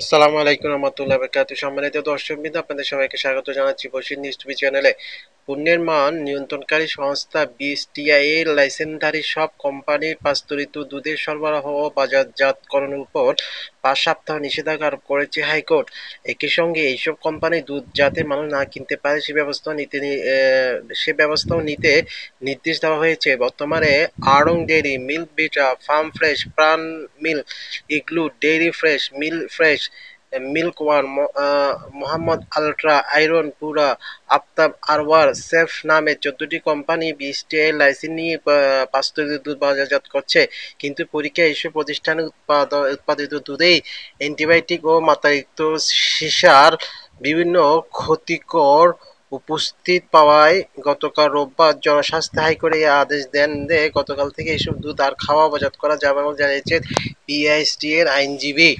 আসসালামু আলাইকুম রহমতুল্লাহ বরকাত সম্মানিত দর্শক বিন্দু আপনাদের সবাইকে স্বাগত জানাচ্ছি বসির নিউজ টিভি চ্যানেলে পণ্যের মান নিয়ন্ত্রণকারী সংস্থা বিএসটিআই-এর লাইসেন্সধারী সব কোম্পানির পাস্তুরিত দুধের সরবরাহ ও বাজারজাতকরণের উপর পাঁচ সপ্তাহ নিষেধাজ্ঞা আরোপ করেছে হাইকোর্ট। একই সঙ্গে এইসব কোম্পানি দুধ যাতে মানুষ না কিনতে পারে সে ব্যবস্থা নিতে সে ব্যবস্থাও নিতে নির্দেশ দেওয়া হয়েছে। বর্তমানে আড়ং Dairy Milk Vita Farm Fresh, Pran Milk, Igloo Dairy Fresh, milk fresh milk one Mohammad ultra iron পুরা আফতাব আরওয়ার সেফ নামে চোদ্দটি কোম্পানি বিএসটিআই লাইসেন্স নিয়ে পাস্তুরিত দুধ বাজারজাত করছে কিন্তু পরীক্ষা এসব প্রতিষ্ঠানে উৎপাদন উৎপাদিত দুধেই অ্যান্টিবায়োটিক ও মাত্রাতিরিক্ত সিসার বিভিন্ন ক্ষতিকর উপস্থিত পাওয়ায় গতকাল রোববার জনস্বাস্থ্য হাইকোর্টে এই আদেশ দেন যে গতকাল থেকে এসব দুধ আর খাওয়া বাজার করা যাবে বলে জানিয়েছেন বিআইএসটি এর আইনজীবী